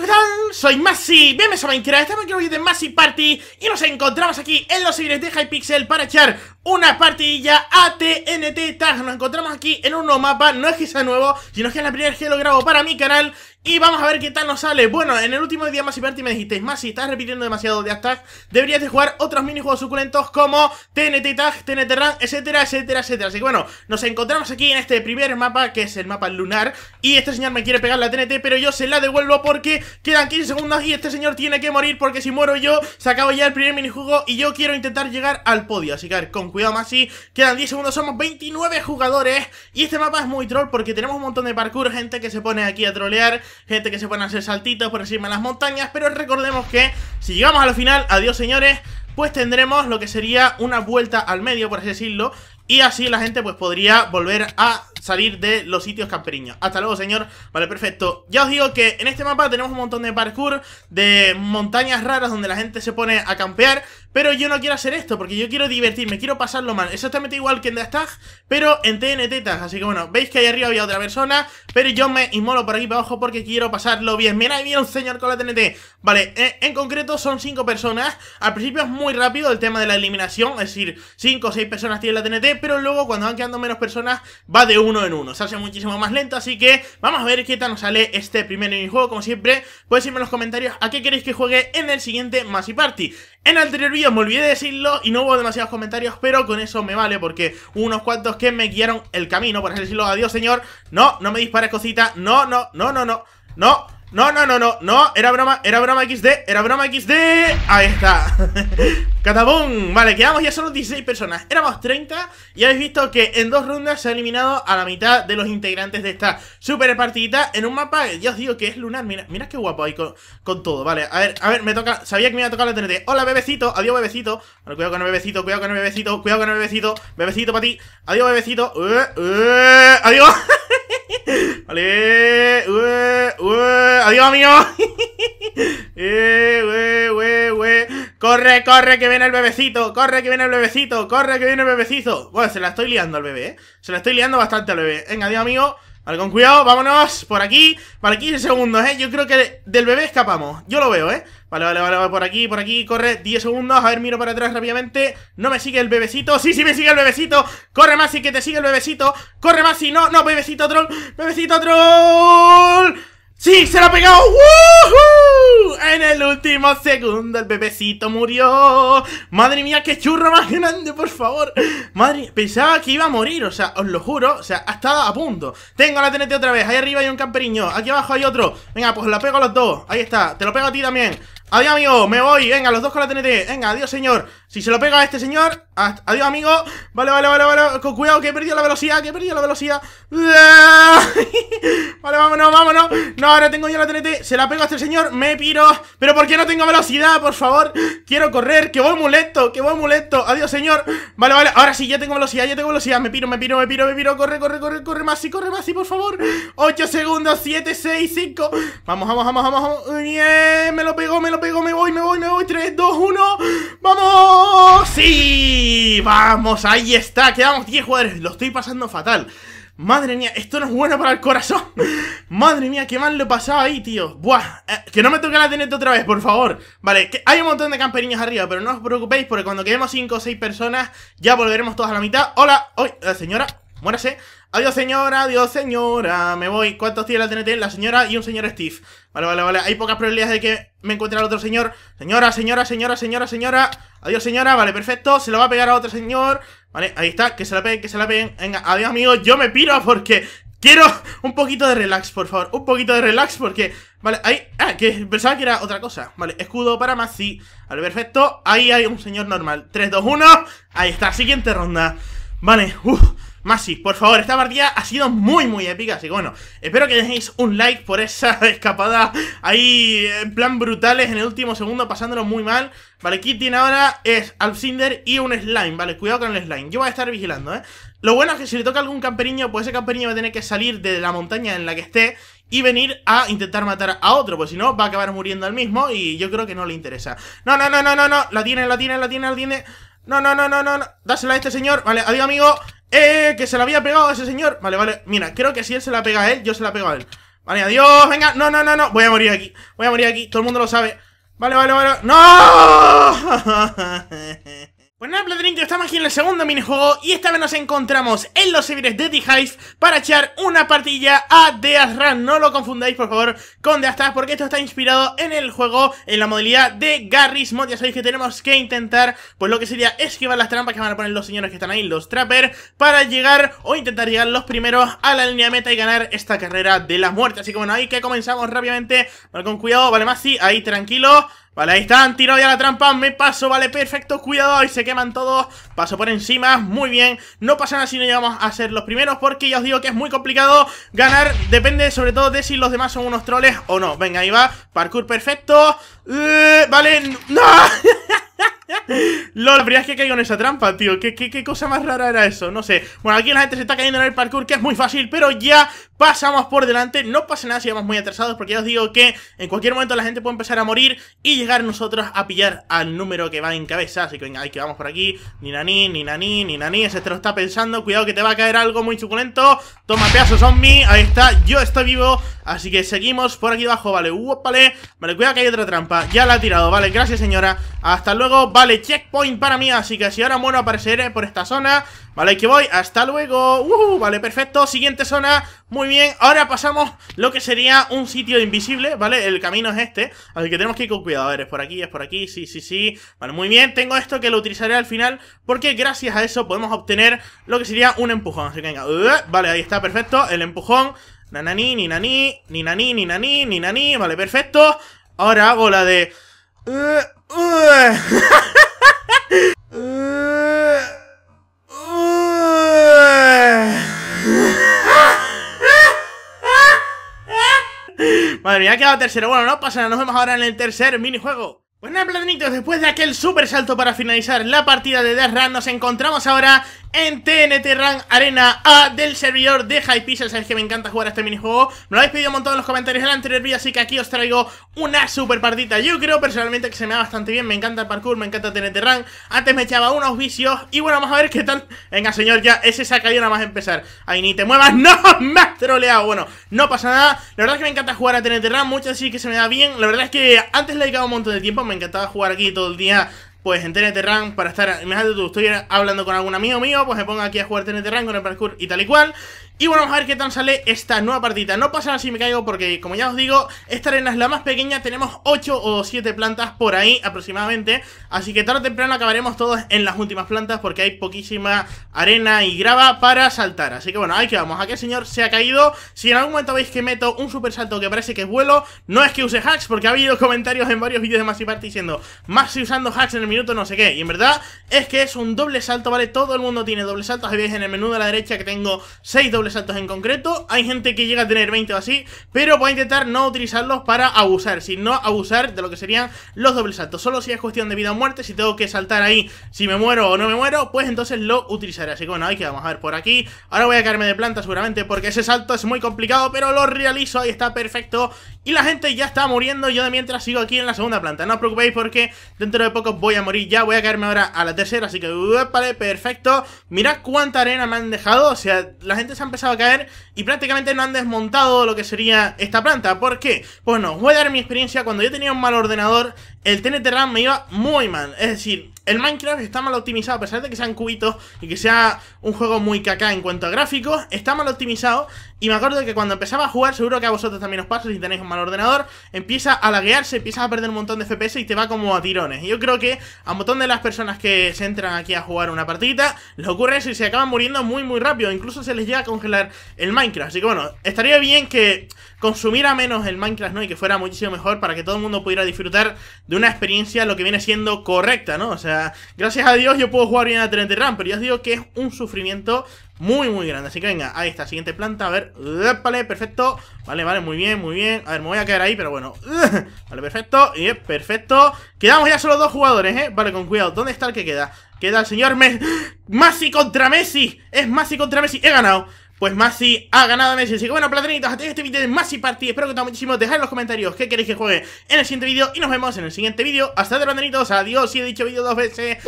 tal? soy Masi, bienvenidos a Minecraft, estamos en el de Masi Party y nos encontramos aquí en los seguidores de Hypixel para echar una partidilla ATNT Tag Nos encontramos aquí en un nuevo mapa No es que sea nuevo, sino que es la primera vez que lo grabo para mi canal y vamos a ver qué tal nos sale Bueno, en el último día más y me dijisteis Más si estás repitiendo demasiado de hashtag Deberías de jugar otros minijuegos suculentos como TNT Tag, TNT Run, etcétera, etcétera, etcétera Así que bueno, nos encontramos aquí en este primer mapa Que es el mapa lunar Y este señor me quiere pegar la TNT Pero yo se la devuelvo porque quedan 15 segundos Y este señor tiene que morir porque si muero yo Se acaba ya el primer minijuego Y yo quiero intentar llegar al podio Así que a ver, con cuidado Masi, quedan 10 segundos, somos 29 jugadores y este mapa es muy troll porque tenemos un montón de parkour, gente que se pone aquí a trolear, gente que se pone a hacer saltitos por encima de las montañas, pero recordemos que si llegamos a lo final, adiós señores, pues tendremos lo que sería una vuelta al medio, por así decirlo, y así la gente pues podría volver a salir de los sitios camperiños. Hasta luego, señor. Vale, perfecto. Ya os digo que en este mapa tenemos un montón de parkour, de montañas raras donde la gente se pone a campear. Pero yo no quiero hacer esto, porque yo quiero divertirme, quiero pasarlo mal. Exactamente igual que en The pero en TNT Tag. Así que bueno, veis que ahí arriba había otra persona, pero yo me inmolo por aquí para abajo porque quiero pasarlo bien. Mira, ahí viene un señor con la TNT. Vale, eh, en, concreto son 5 personas. Al principio es muy rápido el tema de la eliminación, es decir, 5 o 6 personas tienen la TNT, pero luego cuando van quedando menos personas va de uno uno en uno. Se hace muchísimo más lento, así que vamos a ver qué tal nos sale este primer minijuego. Como siempre, podéis irme en los comentarios a qué queréis que juegue en el siguiente Massive Party. En el anterior vídeo me olvidé de decirlo y no hubo demasiados comentarios, pero con eso me vale porque unos cuantos que me guiaron el camino, por así decirlo, adiós señor, no, no me dispares cosita, no, no, no, no, no, no. No, no, no, no, no, era broma, era broma XD, era broma XD Ahí está Catabum, vale, quedamos ya solo 16 personas Éramos 30 y habéis visto que en dos rondas se ha eliminado a la mitad de los integrantes de esta super partidita En un mapa, ya os digo que es lunar, mira, mira qué guapo hay con, todo Vale, a ver, a ver, me toca, sabía que me iba a tocar la TNT Hola bebecito, adiós bebecito Cuidado con el bebecito, cuidado con el bebecito, cuidado con el bebecito Bebecito para ti, adiós bebecito eh, eh, Adiós Vale, adiós, amigo. Eh, corre, corre, que viene el bebecito. Corre, que viene el bebecito. Corre, que viene el bebecito. Bueno, se la estoy liando al bebé, ¿eh? Se la estoy liando bastante al bebé. Venga, adiós, amigo. Vale, con cuidado, vámonos por aquí Vale, 15 segundos, ¿eh? Yo creo que del bebé escapamos Yo lo veo, ¿eh? Vale, vale, vale, por aquí, por aquí, corre 10 segundos A ver, miro para atrás rápidamente No me sigue el bebecito Sí, sí me sigue el bebecito Corre, más y que te sigue el bebecito Corre, más y no, no, bebecito troll Bebecito troll ¡Sí! ¡Se ha pegado! ¡Woohoo! En el último segundo el bebecito murió. Madre mía, qué churro más grande, por favor. Madre, pensaba que iba a morir, o sea, os lo juro. O sea, ha estado a punto. Tengo la TNT otra vez. Ahí arriba hay un camperiño. Aquí abajo hay otro. Venga, pues la pego a los dos. Ahí está. Te lo pego a ti también. Adiós, amigo, me voy, venga, los dos con la TNT Venga, adiós, señor Si se lo pega a este señor, adiós, amigo Vale, vale, vale, vale, con cuidado que he perdido la velocidad Que he perdido la velocidad Vale, vámonos, vámonos No, ahora tengo yo la TNT, se la pego a este señor Me piro, pero ¿por qué no tengo velocidad? Por favor, quiero correr, que voy muy lento Que voy muy lento, adiós, señor Vale, vale, ahora sí, ya tengo velocidad, ya tengo velocidad Me piro, me piro, me piro, me piro, corre, corre, corre Corre más, sí, corre más, sí, por favor 8 segundos, 7, 6, 5 Vamos, vamos, vamos, vamos, vamos Bien, me lo pegó, me lo pego, me voy, me voy, me voy. 3, 2, 1. ¡Vamos! ¡Sí! ¡Vamos! Ahí está. Quedamos 10 jugadores. Lo estoy pasando fatal. Madre mía, esto no es bueno para el corazón. Madre mía, qué mal lo he pasado ahí, tío. Buah, eh, que no me toque la tenete otra vez, por favor. Vale, que hay un montón de camperiños arriba, pero no os preocupéis porque cuando quedemos 5 o 6 personas ya volveremos todas a la mitad. Hola, hoy, la señora. Muérase. Adiós, señora. Adiós, señora. Me voy. ¿Cuántos tiene la TNT? La señora y un señor Steve. Vale, vale, vale. Hay pocas probabilidades de que me encuentre al otro señor. Señora, señora, señora, señora, señora. Adiós, señora. Vale, perfecto. Se lo va a pegar a otro señor. Vale, ahí está. Que se la peguen, que se la peguen. Venga, adiós, amigos. Yo me piro porque quiero un poquito de relax, por favor. Un poquito de relax porque... Vale, ahí... Ah, que pensaba que era otra cosa. Vale, escudo para Maxi. Vale, perfecto. Ahí hay un señor normal. 3, 2, 1. Ahí está. Siguiente ronda. Vale, uff. Masi, por favor, esta partida ha sido muy, muy épica, así que bueno, espero que dejéis un like por esa escapada ahí en plan brutales en el último segundo, pasándolo muy mal. Vale, Kit tiene ahora es Alpsinder y un Slime, vale, cuidado con el Slime, yo voy a estar vigilando, ¿eh? Lo bueno es que si le toca algún camperiño, pues ese camperiño va a tener que salir de la montaña en la que esté y venir a intentar matar a otro, pues si no, va a acabar muriendo al mismo y yo creo que no le interesa. No, no, no, no, no, no, la tiene, la tiene, la tiene, la tiene... No, no, no, no, no, no. Dásela a este señor. Vale, adiós, amigo. ¡Eh! ¡Que se la había pegado a ese señor! Vale, vale, mira, creo que si él se la pega a él, yo se la pego a él Vale, adiós, venga, no, no, no, no Voy a morir aquí, voy a morir aquí, todo el mundo lo sabe Vale, vale, vale, ¡No! Pues nada, estamos aquí en el segundo minijuego y esta vez nos encontramos en los servidores de The Hive para echar una partilla a Death Run. No lo confundáis, por favor, con Death Astras, porque esto está inspirado en el juego, en la modalidad de Garry's Mod. Ya sabéis que tenemos que intentar, pues lo que sería esquivar las trampas que van a poner los señores que están ahí, los Trapper, para llegar o intentar llegar los primeros a la línea meta y ganar esta carrera de la muerte. Así que bueno, ahí que comenzamos rápidamente, con cuidado, vale, más sí, ahí tranquilo... Vale, ahí están, tirado ya la trampa, me paso, vale, perfecto, cuidado, ahí se queman todos Paso por encima, muy bien, no pasan así no llegamos a ser los primeros Porque ya os digo que es muy complicado ganar, depende sobre todo de si los demás son unos troles o no Venga, ahí va, parkour perfecto, eh, vale, no LOL, verías es que caído en esa trampa, tío ¿Qué, ¿Qué, qué, cosa más rara era eso? No sé Bueno, aquí la gente se está cayendo en el parkour Que es muy fácil, pero ya pasamos por delante, no pasa nada si vamos muy atrasados, porque ya os digo que en cualquier momento la gente puede empezar a morir y llegar nosotros a pillar al número que va en cabeza, así que venga, hay que vamos por aquí, ni naní, ni naní, ni naní, ese te lo está pensando, cuidado que te va a caer algo muy suculento, toma pedazo zombie, ahí está, yo estoy vivo, así que seguimos por aquí abajo, vale, vale, vale, cuidado que hay otra trampa, ya la ha tirado, vale, gracias señora, hasta luego, vale, checkpoint para mí, así que si ahora muero apareceré eh, por esta zona, Vale, que voy, hasta luego uh, Vale, perfecto, siguiente zona Muy bien, ahora pasamos lo que sería Un sitio invisible, vale, el camino es este Así que tenemos que ir con cuidado, a ver, es por aquí Es por aquí, sí, sí, sí, vale, muy bien Tengo esto que lo utilizaré al final, porque gracias a eso Podemos obtener lo que sería un empujón Así que venga, uh, vale, ahí está, perfecto El empujón, nanani, ni nani Ni nani, ni vale, perfecto Ahora hago la de uh, uh. Madre mía, ha quedado tercero. Bueno, no pasa nada, nos vemos ahora en el tercer minijuego. Bueno, pues platanitos, después de aquel super salto para finalizar la partida de Death Run, nos encontramos ahora en TNT Run Arena A del servidor de Hypixel Sabéis que me encanta jugar a este minijuego Me lo habéis pedido un montón en los comentarios del anterior vídeo Así que aquí os traigo una super partita Yo creo personalmente que se me da bastante bien Me encanta el parkour, me encanta TNT Run Antes me echaba unos vicios Y bueno, vamos a ver qué tal Venga señor, ya ese se ha caído nada más empezar Ahí ni te muevas, no, me has troleado Bueno, no pasa nada La verdad es que me encanta jugar a TNT Run Muchas sí que se me da bien La verdad es que antes le he dedicado un montón de tiempo Me encantaba jugar aquí todo el día pues en TNT Run para estar, imagínate tú, estoy hablando con algún amigo mío, pues me pongo aquí a jugar TNT Run con el parkour y tal y cual, y bueno, vamos a ver qué tal sale esta nueva partida No pasa nada si me caigo porque, como ya os digo, esta arena es la más pequeña Tenemos 8 o 7 plantas por ahí aproximadamente Así que tarde o temprano acabaremos todos en las últimas plantas Porque hay poquísima arena y grava para saltar Así que bueno, ahí que vamos, aquí el señor se ha caído Si en algún momento veis que meto un super salto que parece que es vuelo No es que use hacks porque ha habido comentarios en varios vídeos de y Party diciendo si usando hacks en el minuto no sé qué Y en verdad es que es un doble salto, ¿vale? Todo el mundo tiene doble salto veis en el menú de la derecha que tengo 6 doble saltos en concreto. Hay gente que llega a tener 20 o así, pero voy a intentar no utilizarlos para abusar, sino abusar de lo que serían los dobles saltos. Solo si es cuestión de vida o muerte, si tengo que saltar ahí, si me muero o no me muero, pues entonces lo utilizaré. Así que bueno, ahí que vamos a ver por aquí. Ahora voy a caerme de planta seguramente porque ese salto es muy complicado, pero lo realizo, ahí está perfecto. Y la gente ya está muriendo, yo de mientras sigo aquí en la segunda planta No os preocupéis porque dentro de poco voy a morir ya Voy a caerme ahora a la tercera, así que vale, perfecto Mirad cuánta arena me han dejado, o sea, la gente se ha empezado a caer Y prácticamente no han desmontado lo que sería esta planta ¿Por qué? Pues no, os voy a dar mi experiencia Cuando yo tenía un mal ordenador, el TNT RAM me iba muy mal Es decir, el Minecraft está mal optimizado, a pesar de que sean cubitos y que sea un juego muy caca en cuanto a gráficos, está mal optimizado. Y me acuerdo que cuando empezaba a jugar, seguro que a vosotros también os pasa si tenéis un mal ordenador, empieza a laguearse, Empieza a perder un montón de FPS y te va como a tirones. Y yo creo que a un montón de las personas que se entran aquí a jugar una partidita, les ocurre eso y se acaban muriendo muy, muy rápido. Incluso se les llega a congelar el Minecraft. Así que bueno, estaría bien que Consumir a menos el Minecraft, ¿no? Y que fuera muchísimo mejor para que todo el mundo pudiera disfrutar de una experiencia lo que viene siendo correcta, ¿no? O sea, gracias a Dios yo puedo jugar bien a 30 Run pero ya os digo que es un sufrimiento muy, muy grande. Así que venga, ahí está, siguiente planta, a ver, vale, perfecto, vale, vale, muy bien, muy bien. A ver, me voy a quedar ahí, pero bueno, vale, perfecto, y perfecto. Quedamos ya solo dos jugadores, ¿eh? Vale, con cuidado, ¿dónde está el que queda? Queda el señor Messi. contra Messi. Es Messi contra Messi. He ganado pues Masi ha ganado Messi. Así que bueno, platanitos, hasta este vídeo de Masi Party. Espero que os muchísimo. Dejad en los comentarios qué queréis que juegue en el siguiente vídeo. Y nos vemos en el siguiente vídeo. Hasta de platanitos, adiós. Si he dicho vídeo dos veces.